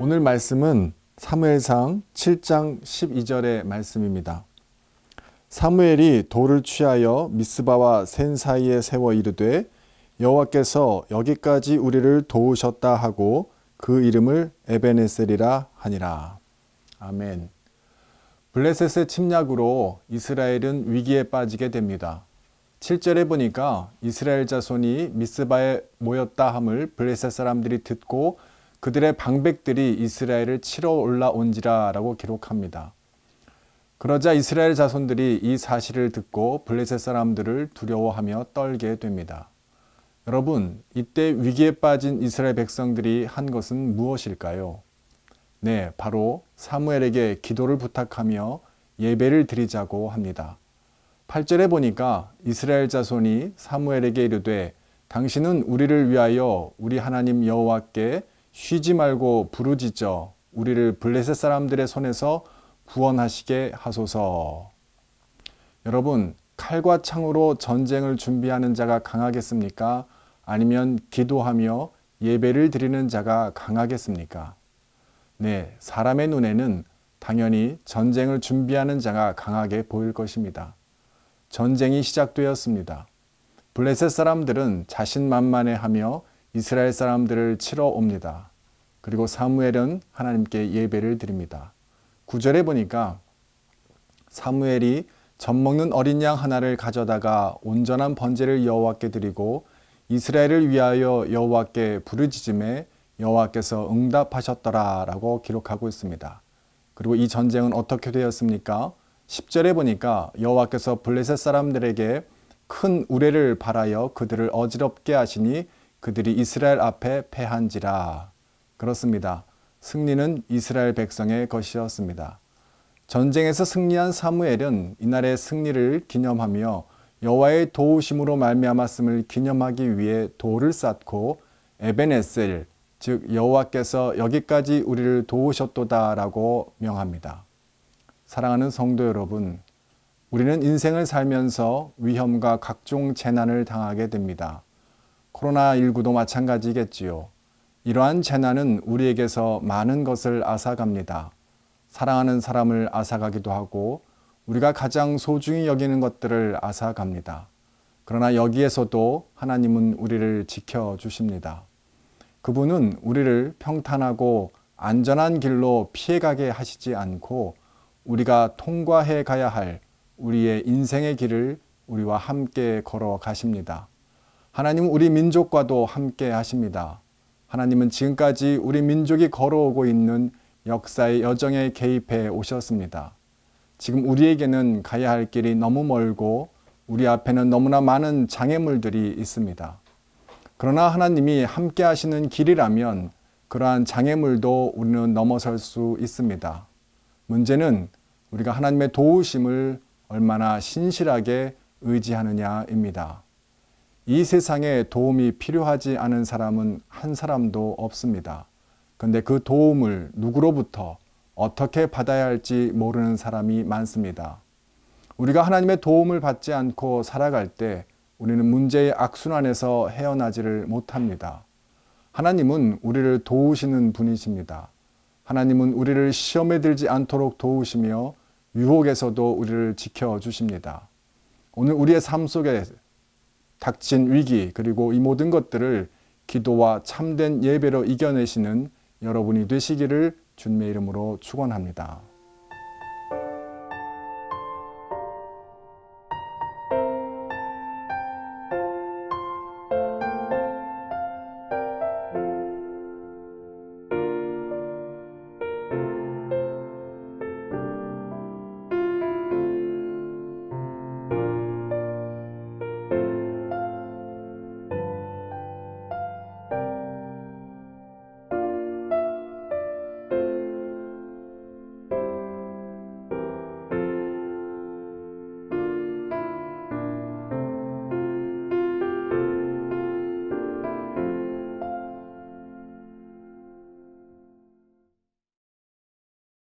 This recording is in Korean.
오늘 말씀은 사무엘상 7장 12절의 말씀입니다. 사무엘이 돌을 취하여 미스바와 센 사이에 세워 이르되 여호와께서 여기까지 우리를 도우셨다 하고 그 이름을 에베네셀이라 하니라. 아멘. 블레셋의 침략으로 이스라엘은 위기에 빠지게 됩니다. 7절에 보니까 이스라엘 자손이 미스바에 모였다 함을 블레셋 사람들이 듣고 그들의 방백들이 이스라엘을 치러 올라온지라 라고 기록합니다. 그러자 이스라엘 자손들이 이 사실을 듣고 블레셋 사람들을 두려워하며 떨게 됩니다. 여러분, 이때 위기에 빠진 이스라엘 백성들이 한 것은 무엇일까요? 네, 바로 사무엘에게 기도를 부탁하며 예배를 드리자고 합니다. 8절에 보니까 이스라엘 자손이 사무엘에게 이르되 당신은 우리를 위하여 우리 하나님 여호와께 쉬지 말고 부르짖어 우리를 블레셋 사람들의 손에서 구원하시게 하소서. 여러분, 칼과 창으로 전쟁을 준비하는 자가 강하겠습니까? 아니면 기도하며 예배를 드리는 자가 강하겠습니까? 네, 사람의 눈에는 당연히 전쟁을 준비하는 자가 강하게 보일 것입니다. 전쟁이 시작되었습니다. 블레셋 사람들은 자신만만해 하며 이스라엘 사람들을 치러 옵니다. 그리고 사무엘은 하나님께 예배를 드립니다. 구절에 보니까 사무엘이 젖먹는 어린 양 하나를 가져다가 온전한 번제를 여호와께 드리고 이스라엘을 위하여 여호와께 부르짖음에 여호와께서 응답하셨더라라고 기록하고 있습니다. 그리고 이 전쟁은 어떻게 되었습니까? 10절에 보니까 여호와께서 블레셋 사람들에게 큰 우레를 바라여 그들을 어지럽게 하시니 그들이 이스라엘 앞에 패한지라. 그렇습니다. 승리는 이스라엘 백성의 것이었습니다. 전쟁에서 승리한 사무엘은 이날의 승리를 기념하며 여호와의 도우심으로 말미암았음을 기념하기 위해 돌을 쌓고 에벤에셀 즉 여호와께서 여기까지 우리를 도우셨도다라고 명합니다. 사랑하는 성도 여러분, 우리는 인생을 살면서 위험과 각종 재난을 당하게 됩니다. 코로나19도 마찬가지겠지요. 이러한 재난은 우리에게서 많은 것을 앗아갑니다. 사랑하는 사람을 앗아가기도 하고 우리가 가장 소중히 여기는 것들을 앗아갑니다. 그러나 여기에서도 하나님은 우리를 지켜주십니다. 그분은 우리를 평탄하고 안전한 길로 피해가게 하시지 않고 우리가 통과해 가야 할 우리의 인생의 길을 우리와 함께 걸어 가십니다. 하나님은 우리 민족과도 함께 하십니다. 하나님은 지금까지 우리 민족이 걸어오고 있는 역사의 여정에 개입해 오셨습니다. 지금 우리에게는 가야 할 길이 너무 멀고 우리 앞에는 너무나 많은 장애물들이 있습니다. 그러나 하나님이 함께 하시는 길이라면 그러한 장애물도 우리는 넘어설 수 있습니다. 문제는 우리가 하나님의 도우심을 얼마나 신실하게 의지하느냐입니다. 이 세상에 도움이 필요하지 않은 사람은 한 사람도 없습니다. 근데 그 도움을 누구로부터 어떻게 받아야 할지 모르는 사람이 많습니다. 우리가 하나님의 도움을 받지 않고 살아갈 때 우리는 문제의 악순환에서 헤어나지를 못합니다. 하나님은 우리를 도우시는 분이십니다. 하나님은 우리를 시험에 들지 않도록 도우시며 유혹에서도 우리를 지켜주십니다. 오늘 우리의 삶 속에 닥친 위기 그리고 이 모든 것들을 기도와 참된 예배로 이겨내시는 여러분이 되시기를 주님의 이름으로 축원합니다.